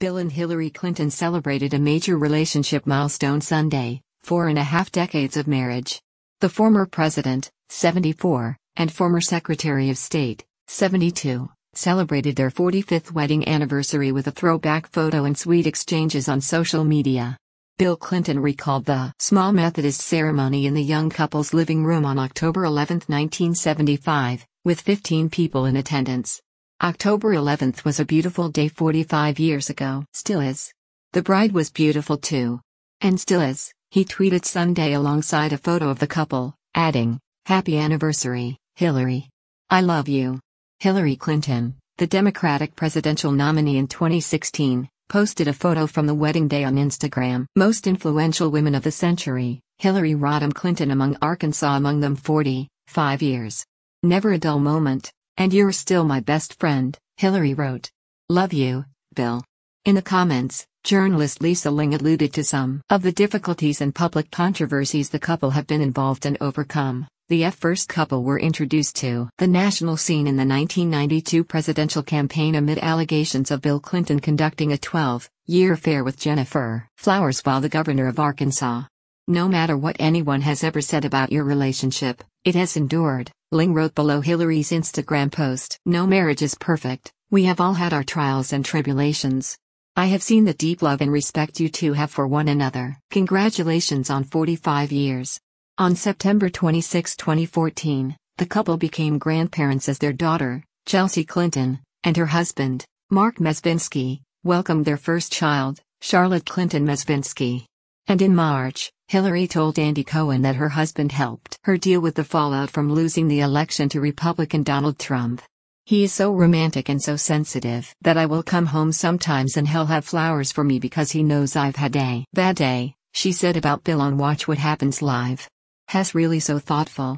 Bill and Hillary Clinton celebrated a major relationship milestone Sunday, four and a half decades of marriage. The former president, 74, and former Secretary of State, 72, celebrated their 45th wedding anniversary with a throwback photo and sweet exchanges on social media. Bill Clinton recalled the small Methodist ceremony in the young couple's living room on October 11, 1975, with 15 people in attendance. October 11th was a beautiful day 45 years ago. Still is. The bride was beautiful too. And still is, he tweeted Sunday alongside a photo of the couple, adding, Happy anniversary, Hillary. I love you. Hillary Clinton, the Democratic presidential nominee in 2016, posted a photo from the wedding day on Instagram. Most influential women of the century, Hillary Rodham Clinton among Arkansas among them 45 years. Never a dull moment. And you're still my best friend, Hillary wrote. Love you, Bill. In the comments, journalist Lisa Ling alluded to some of the difficulties and public controversies the couple have been involved and overcome. The F first couple were introduced to the national scene in the 1992 presidential campaign amid allegations of Bill Clinton conducting a 12 year affair with Jennifer Flowers while the governor of Arkansas. No matter what anyone has ever said about your relationship, it has endured, Ling wrote below Hillary's Instagram post. No marriage is perfect, we have all had our trials and tribulations. I have seen the deep love and respect you two have for one another. Congratulations on 45 years. On September 26, 2014, the couple became grandparents as their daughter, Chelsea Clinton, and her husband, Mark Mesvinsky, welcomed their first child, Charlotte Clinton Mesvinsky. And in March, Hillary told Andy Cohen that her husband helped her deal with the fallout from losing the election to Republican Donald Trump. He is so romantic and so sensitive that I will come home sometimes and he'll have flowers for me because he knows I've had a bad day, she said about Bill on Watch What Happens Live. Hess really so thoughtful.